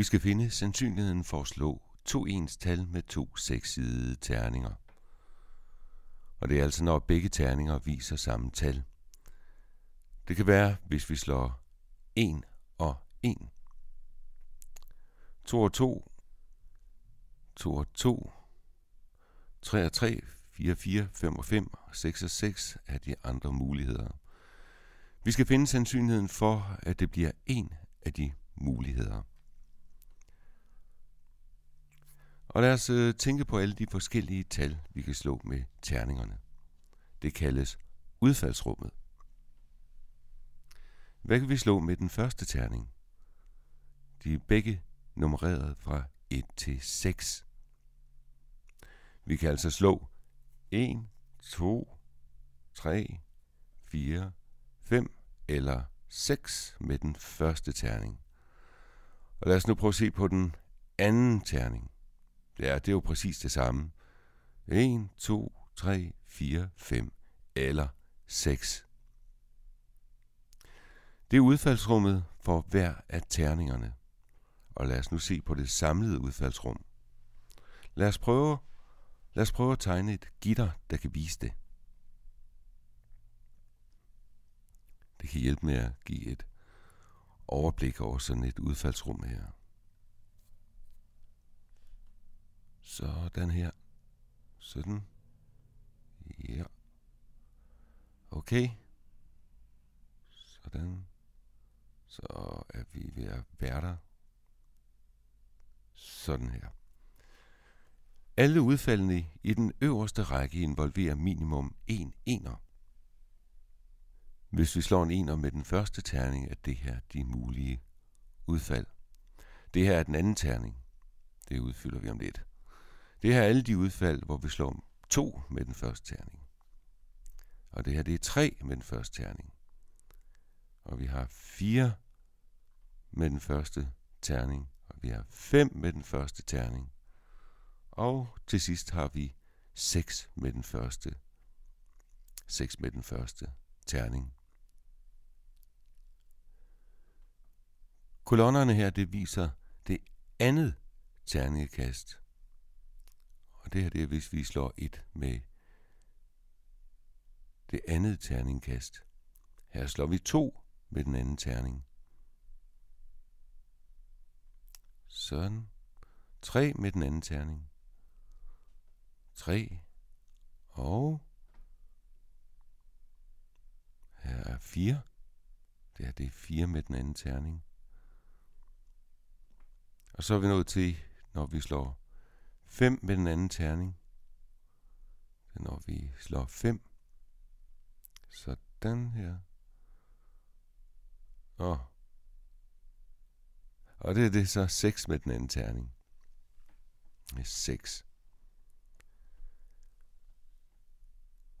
Vi skal finde sandsynligheden for at slå to ens-tal med to sekssidede terninger. Og det er altså, når begge terninger viser samme tal. Det kan være, hvis vi slår 1 og 1. 2 og 2. 2 og 2. 3 og 3, 4 og 4, 5 og 5 6 og 6 er de andre muligheder. Vi skal finde sandsynligheden for, at det bliver en af de muligheder. Og lad os øh, tænke på alle de forskellige tal, vi kan slå med terningerne. Det kaldes udfaldsrummet. Hvad kan vi slå med den første terning? De er begge nummereret fra 1 til 6. Vi kan altså slå 1, 2, 3, 4, 5 eller 6 med den første terning. Og lad os nu prøve at se på den anden terning. Ja, det er jo præcis det samme. 1, 2, 3, 4, 5 eller 6. Det er udfaldsrummet for hver af terningerne. Og lad os nu se på det samlede udfaldsrum. Lad os prøve, lad os prøve at tegne et gitter, der kan vise det. Det kan hjælpe med at give et overblik over sådan et udfaldsrum her. Sådan her. Sådan. Ja. Okay. Sådan. Så er vi ved at være der. Sådan her. Alle udfaldene i den øverste række involverer minimum en ener. Hvis vi slår en ener med den første terning, er det her de mulige udfald. Det her er den anden terning. Det udfylder vi om lidt. Det her er alle de udfald, hvor vi slår 2 med den første terning. Og det her det er 3 med den første terning. Og vi har 4 med den første terning. Og vi har 5 med den første terning. Og til sidst har vi 6 med den første. 6 med den første terning. Kolonnerne her, det viser det andet terningekast og det her det er, hvis vi slår et med det andet terningkast. Her slår vi to med den anden terning. Sådan. 3 med den anden terning. 3. Og her er 4. Det her det er 4 med den anden terning. Og så er vi nået til, når vi slår 5 med den anden terning. Så når vi slår 5, sådan her. Og, og det er det så 6 med den anden terning. 6.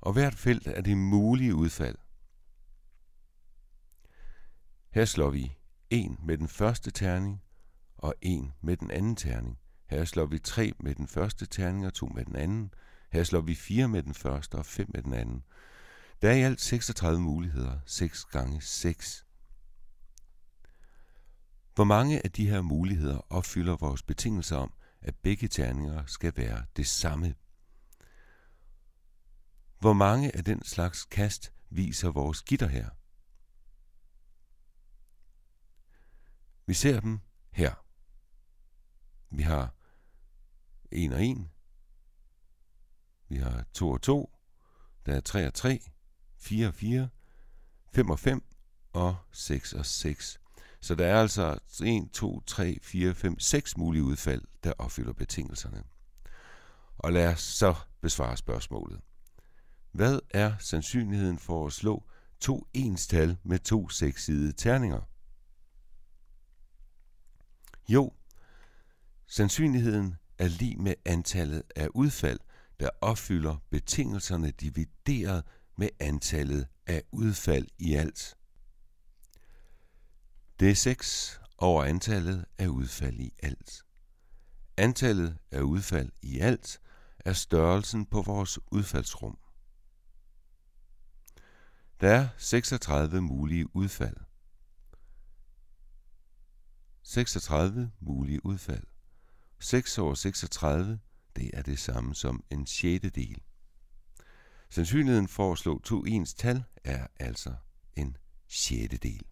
Og hvert felt er det mulige udfald. Her slår vi 1 med den første terning og 1 med den anden terning. Her slår vi 3 med den første terning og 2 med den anden. Her slår vi 4 med den første og 5 med den anden. Der er i alt 36 muligheder, 6 gange 6. Hvor mange af de her muligheder opfylder vores betingelser om, at begge terninger skal være det samme? Hvor mange af den slags kast viser vores gitter her? Vi ser dem her. Vi har 1 og 1. Vi har 2 og 2. Der er 3 og 3. 4 og 4. 5 og 5. Og 6 og 6. Så der er altså 1, 2, 3, 4, 5, 6 mulige udfald, der opfylder betingelserne. Og lad os så besvare spørgsmålet. Hvad er sandsynligheden for at slå to enstal med to sekssidede terninger? Jo, sandsynligheden er lige med antallet af udfald, der opfylder betingelserne divideret med antallet af udfald i alt. Det er 6 over antallet af udfald i alt. Antallet af udfald i alt er størrelsen på vores udfaldsrum. Der er 36 mulige udfald. 36 mulige udfald. 6 over 36, det er det samme som en sjettedel. Sandsynligheden for at slå to ens tal er altså en sjettedel.